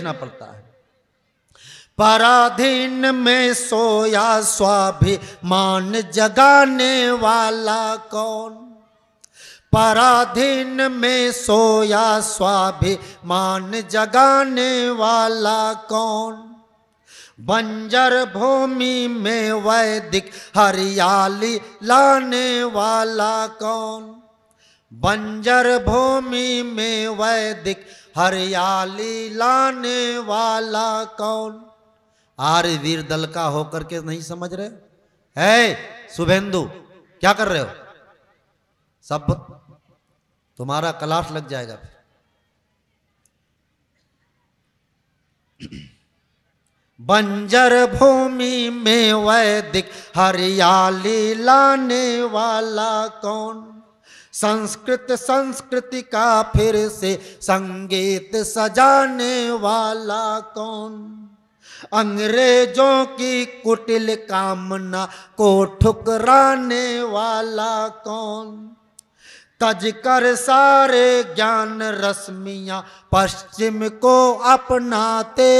देखना पड़ता है पराधीन में सोया स्वाभिमान जगाने वाला कौन पराधीन में सोया स्वाभिमान जगाने वाला कौन बंजर भूमि में वैदिक हरियाली लाने वाला कौन बंजर भूमि में वैदिक हरियाली लाने वाला कौन आर्य वीर दल का होकर के नहीं समझ रहे है शुभेंदु क्या कर रहे हो सब तुम्हारा कलाश लग जाएगा फिर बंजर भूमि में वैदिक हरियाली लाने वाला कौन संस्कृत संस्कृति का फिर से संगीत सजाने वाला कौन अंग्रेजों की कुटिल कामना को ठुकराने वाला कौन तज कर सारे ज्ञान रश्मिया पश्चिम को अपनाते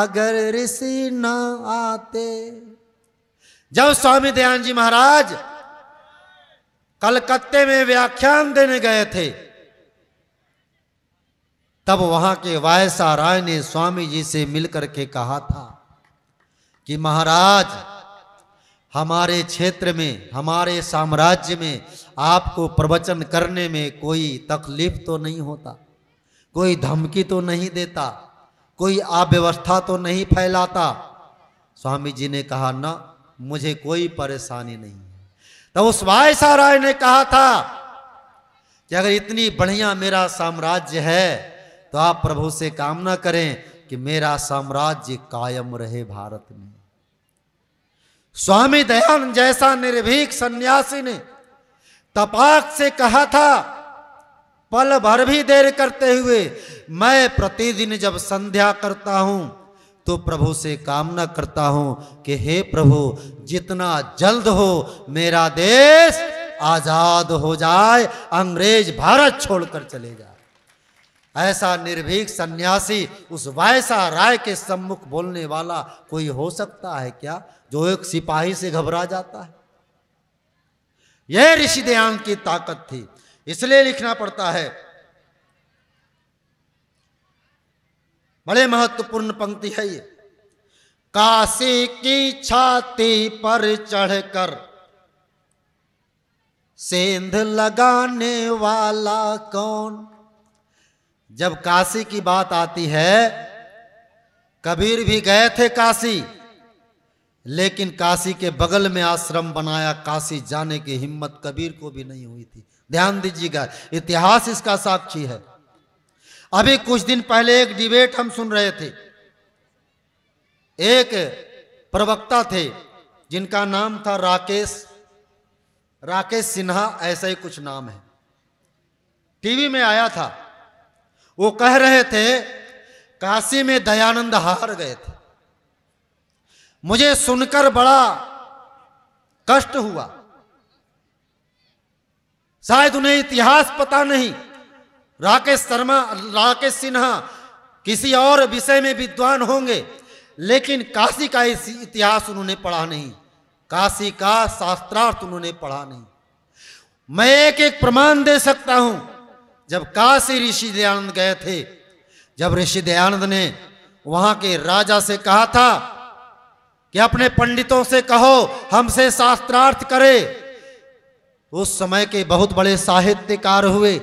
अगर ऋषि न आते जब स्वामी दयान जी महाराज कलकत्ते में व्याख्यान देने गए थे तब वहां के वायसा राय ने स्वामी जी से मिलकर के कहा था कि महाराज हमारे क्षेत्र में हमारे साम्राज्य में आपको प्रवचन करने में कोई तकलीफ तो नहीं होता कोई धमकी तो नहीं देता कोई अव्यवस्था तो नहीं फैलाता स्वामी जी ने कहा ना मुझे कोई परेशानी नहीं तो उस वायसा राय ने कहा था कि अगर इतनी बढ़िया मेरा साम्राज्य है तो आप प्रभु से कामना करें कि मेरा साम्राज्य कायम रहे भारत में स्वामी दयानंद जैसा निर्भीक सन्यासी ने तपाक से कहा था पल भर भी देर करते हुए मैं प्रतिदिन जब संध्या करता हूं तो प्रभु से कामना करता हूँ कि हे प्रभु जितना जल्द हो मेरा देश आज़ाद हो जाए अंग्रेज भारत छोड़कर चले जाए ऐसा निर्भीक सन्यासी उस वैसा राय के सम्मुख बोलने वाला कोई हो सकता है क्या जो एक सिपाही से घबरा जाता है यह ऋषि देयांग की ताकत थी इसलिए लिखना पड़ता है बड़े महत्वपूर्ण पंक्ति है ये काशी की छाती पर चढ़कर सेंध लगाने वाला कौन जब काशी की बात आती है कबीर भी गए थे काशी लेकिन काशी के बगल में आश्रम बनाया काशी जाने की हिम्मत कबीर को भी नहीं हुई थी ध्यान दीजिएगा इतिहास इसका साक्षी है अभी कुछ दिन पहले एक डिबेट हम सुन रहे थे एक प्रवक्ता थे जिनका नाम था राकेश राकेश सिन्हा ऐसा ही कुछ नाम है टीवी में आया था वो कह रहे थे काशी में दयानंद हार गए थे मुझे सुनकर बड़ा कष्ट हुआ शायद उन्हें इतिहास पता नहीं राकेश शर्मा राकेश सिन्हा किसी और विषय में विद्वान होंगे लेकिन काशी का इतिहास उन्होंने पढ़ा नहीं काशी का शास्त्रार्थ उन्होंने पढ़ा नहीं मैं एक एक प्रमाण दे सकता हूं जब काशी ऋषि दयानंद गए थे जब ऋषि दयानंद ने वहां के राजा से कहा था कि अपने पंडितों से कहो हमसे शास्त्रार्थ करे उस समय के बहुत बड़े साहित्यकार हुए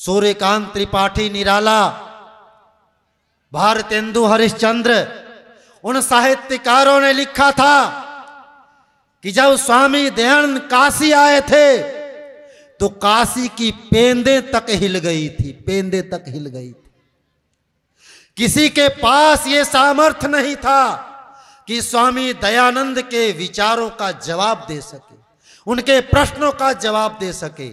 सूर्यकांत त्रिपाठी निराला भारतेंदु हरिश्चंद्र उन साहित्यकारों ने लिखा था कि जब स्वामी दयानंद काशी आए थे तो काशी की पेंदे तक हिल गई थी पेंदे तक हिल गई थी किसी के पास ये सामर्थ्य नहीं था कि स्वामी दयानंद के विचारों का जवाब दे सके उनके प्रश्नों का जवाब दे सके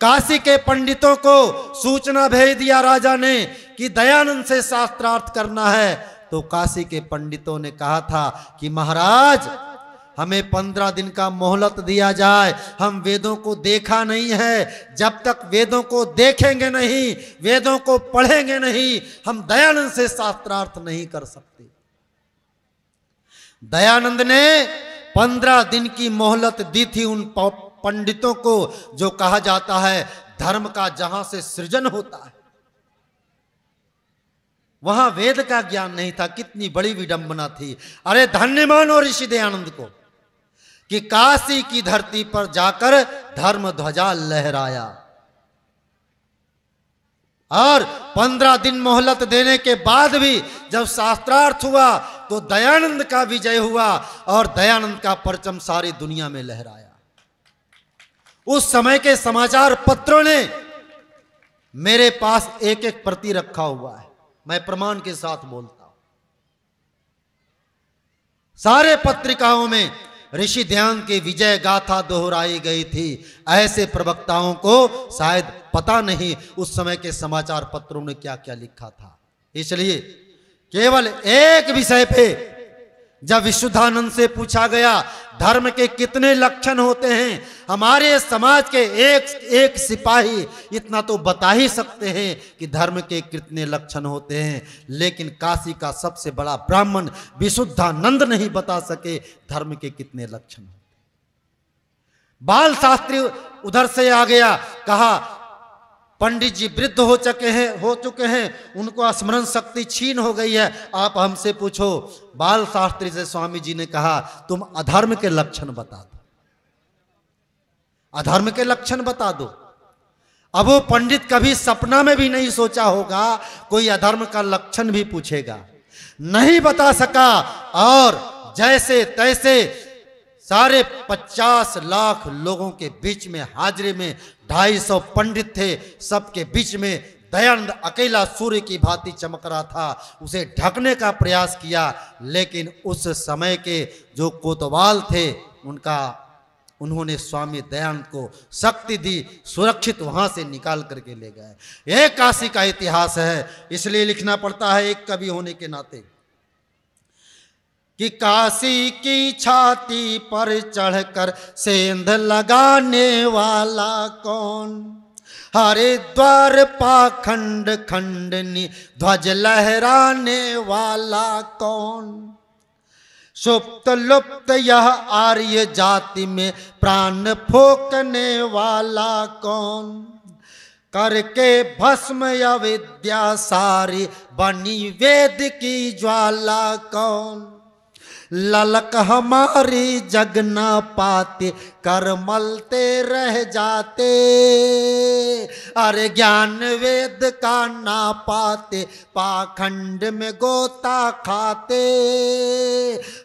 काशी के पंडितों को सूचना भेज दिया राजा ने कि दयानंद से शास्त्रार्थ करना है तो काशी के पंडितों ने कहा था कि महाराज हमें पंद्रह दिन का मोहलत दिया जाए हम वेदों को देखा नहीं है जब तक वेदों को देखेंगे नहीं वेदों को पढ़ेंगे नहीं हम दयानंद से शास्त्रार्थ नहीं कर सकते दयानंद ने पंद्रह दिन की मोहलत दी थी उन पंडितों को जो कहा जाता है धर्म का जहां से सृजन होता है वहां वेद का ज्ञान नहीं था कितनी बड़ी विडंबना थी अरे धन्य मानो ऋषि दयानंद को कि काशी की धरती पर जाकर धर्म ध्वजा लहराया और पंद्रह दिन मोहलत देने के बाद भी जब शास्त्रार्थ हुआ तो दयानंद का विजय हुआ और दयानंद का परचम सारी दुनिया में लहराया उस समय के समाचार पत्रों ने मेरे पास एक एक प्रति रखा हुआ है मैं प्रमाण के साथ बोलता हूं सारे पत्रिकाओं में ऋषि ध्यान की विजय गाथा दोहराई गई थी ऐसे प्रवक्ताओं को शायद पता नहीं उस समय के समाचार पत्रों ने क्या क्या लिखा था इसलिए केवल एक विषय पे जब विशुद्धानंद से पूछा गया धर्म के कितने लक्षण होते हैं हमारे समाज के एक एक सिपाही इतना तो बता ही सकते हैं कि धर्म के कितने लक्षण होते हैं लेकिन काशी का सबसे बड़ा ब्राह्मण विशुद्धानंद नहीं बता सके धर्म के कितने लक्षण होते बाल शास्त्री उधर से आ गया कहा पंडित जी वृद्ध हो चुके हैं हो चुके हैं उनको स्मरण शक्ति छीन हो गई है आप हमसे पूछो बाल शास्त्री से स्वामी जी ने कहा तुम अधर्म के लक्षण बता दो अधर्म के लक्षण बता दो अब वो पंडित कभी सपना में भी नहीं सोचा होगा कोई अधर्म का लक्षण भी पूछेगा नहीं बता सका और जैसे तैसे सारे पचास लाख लोगों के बीच में हाजरे में ढाई सौ पंडित थे सबके बीच में दयानंद अकेला सूर्य की भांति चमक रहा था उसे ढकने का प्रयास किया लेकिन उस समय के जो कोतवाल थे उनका उन्होंने स्वामी दयानंद को शक्ति दी सुरक्षित वहां से निकाल करके ले गए यह काशी का इतिहास है इसलिए लिखना पड़ता है एक कवि होने के नाते कि काशी की छाती पर चढ़कर सेंध लगाने वाला कौन हरिद्वार पाखंड खंडनी ध्वज लहराने वाला कौन सुप्त लुप्त यह आर्य जाति में प्राण फूकने वाला कौन करके भस्म अविद्या सारी बनी वेद की ज्वाला कौन ललक हमारी जग ना पाते कर मलते रह जाते अरे ज्ञान वेद का ना पाते पाखंड में गोता खाते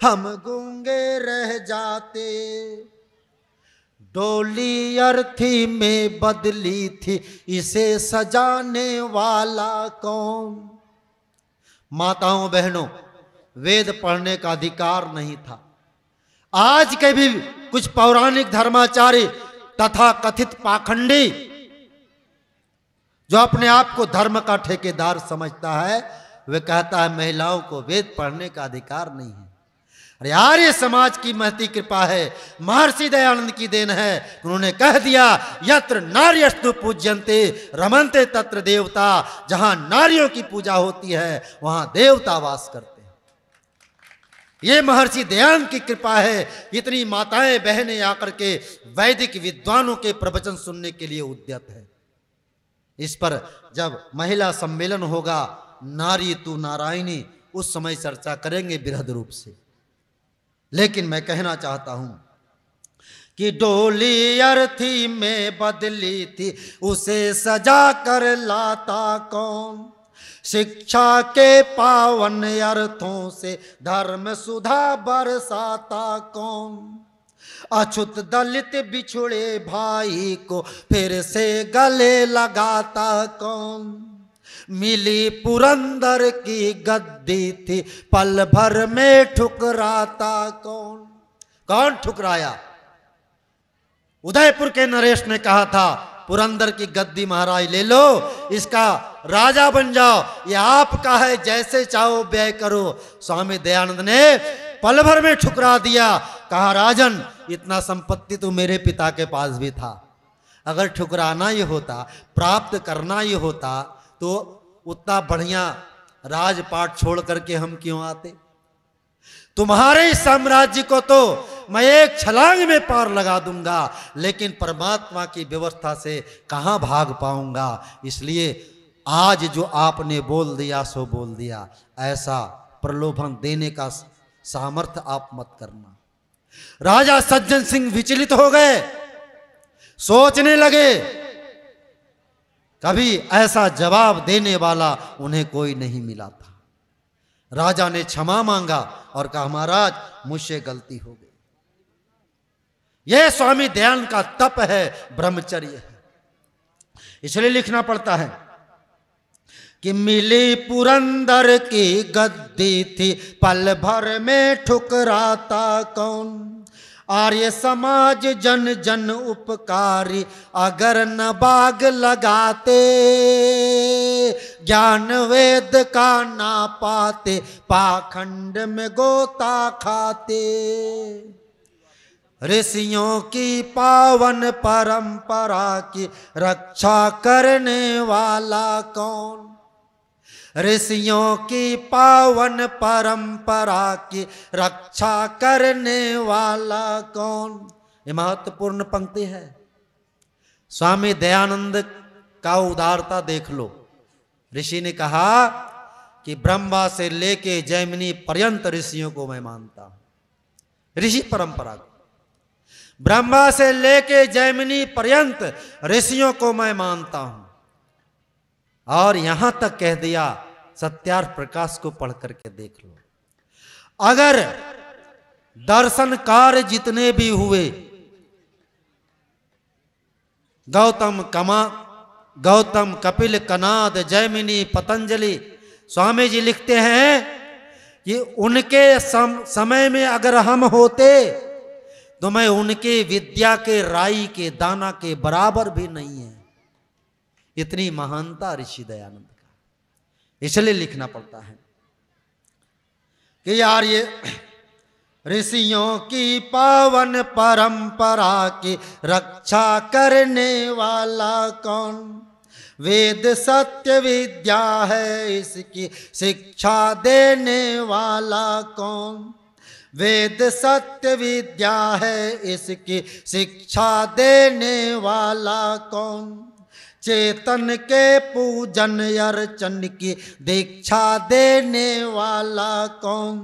हम गूंगे रह जाते डोली अर्थी में बदली थी इसे सजाने वाला कौन माताओं बहनों वेद पढ़ने का अधिकार नहीं था आज के भी कुछ पौराणिक धर्माचारी तथा कथित पाखंडी जो अपने आप को धर्म का ठेकेदार समझता है वे कहता है महिलाओं को वेद पढ़ने का अधिकार नहीं है अरे आर्य समाज की महती कृपा है महर्षि दयानंद की देन है उन्होंने कह दिया यत्र नार्यस्तु पूज्यंते रमनते तत्र देवता जहां नारियों की पूजा होती है वहां देवता वास करते ये महर्षि दयान की कृपा है इतनी माताएं बहनें आकर के वैदिक विद्वानों के प्रवचन सुनने के लिए उद्यत है इस पर जब महिला सम्मेलन होगा नारी तू नारायणी उस समय चर्चा करेंगे बृहद रूप से लेकिन मैं कहना चाहता हूं कि डोली अर्थी में बदली थी उसे सजा कर लाता कौन शिक्षा के पावन अर्थों से धर्म सुधा बरसाता कौन अछूत दलित बिछुड़े भाई को फिर से गले लगाता कौन मिली पुरंदर की गद्दी थी पल भर में ठुकराता कौन कौन ठुकराया उदयपुर के नरेश ने कहा था पुरंदर की गद्दी महाराज ले लो इसका राजा बन जाओ ये आपका है जैसे चाहो व्यय करो स्वामी दयानंद ने पल भर में ठुकरा दिया कहा राजन इतना संपत्ति तो मेरे पिता के पास भी था अगर ठुकराना ही होता प्राप्त करना ही होता तो उतना बढ़िया राजपाट छोड़ करके हम क्यों आते तुम्हारे साम्राज्य को तो मैं एक छलांग में पार लगा दूंगा लेकिन परमात्मा की व्यवस्था से कहाँ भाग पाऊंगा इसलिए आज जो आपने बोल दिया सो बोल दिया ऐसा प्रलोभन देने का सामर्थ्य आप मत करना राजा सज्जन सिंह विचलित हो गए सोचने लगे कभी ऐसा जवाब देने वाला उन्हें कोई नहीं मिला था राजा ने क्षमा मांगा और कहा महाराज मुझसे गलती हो गई यह स्वामी ध्यान का तप है ब्रह्मचर्य है इसलिए लिखना पड़ता है कि मिली पुरंदर की गद्दी थी पल भर में ठुकराता कौन आर्य समाज जन जन उपकारी अगर न बाग लगाते ज्ञान वेद का ना पाते पाखंड में गोता खाते ऋषियों की पावन परंपरा की रक्षा करने वाला कौन ऋषियों की पावन परंपरा की रक्षा करने वाला कौन ये महत्वपूर्ण पंक्ति है स्वामी दयानंद का उदारता देख लो ऋषि ने कहा कि ब्रह्मा से लेके जैमिनी पर्यंत ऋषियों को मैं मानता हूं ऋषि परंपरा को ब्रह्मा से लेके जैमिनी पर्यंत ऋषियों को मैं मानता हूं और यहां तक कह दिया सत्यार्थ प्रकाश को पढ़ करके देख लो अगर दर्शन कार्य जितने भी हुए गौतम कमा गौतम कपिल कनाद जैमिनी पतंजलि स्वामी जी लिखते हैं कि उनके सम, समय में अगर हम होते तो मैं उनके विद्या के राई के दाना के बराबर भी नहीं है इतनी महानता ऋषि दयानंद का इसलिए लिखना पड़ता है कि यार ये ऋषियों की पावन परंपरा की रक्षा करने वाला कौन वेद सत्य विद्या है इसकी शिक्षा देने वाला कौन वेद सत्य विद्या है इसकी शिक्षा देने वाला कौन चेतन के पूजन अर्चन की दीक्षा देने वाला कौन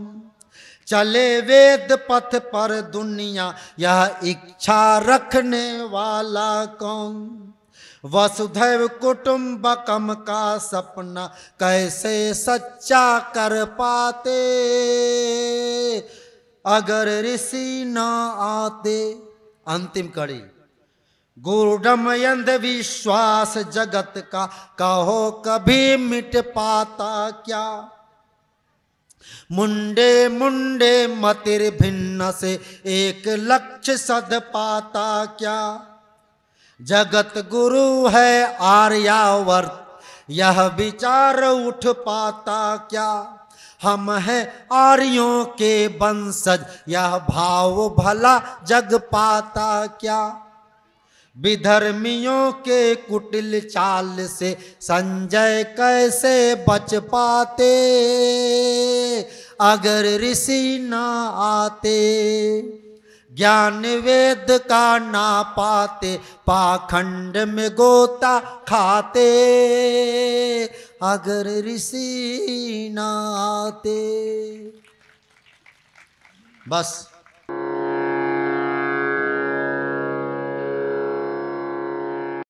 चले वेद पथ पर दुनिया यह इच्छा रखने वाला कौन वसुधैव कुटुम्बकम का सपना कैसे सच्चा कर पाते अगर ऋषि न आते अंतिम कड़ी गुरुडम अंध विश्वास जगत का कहो कभी मिट पाता क्या मुंडे मुंडे मतिर भिन्न से एक लक्ष्य सद पाता क्या जगत गुरु है आर्यावर्त यह विचार उठ पाता क्या हम हैं आर्यों के वंशज यह भाव भला जग पाता क्या विधर्मियों के कुटिल चाल से संजय कैसे बच पाते अगर ऋषि ना आते ज्ञान वेद का ना पाते पाखंड में गोता खाते अगर ऋषि आते बस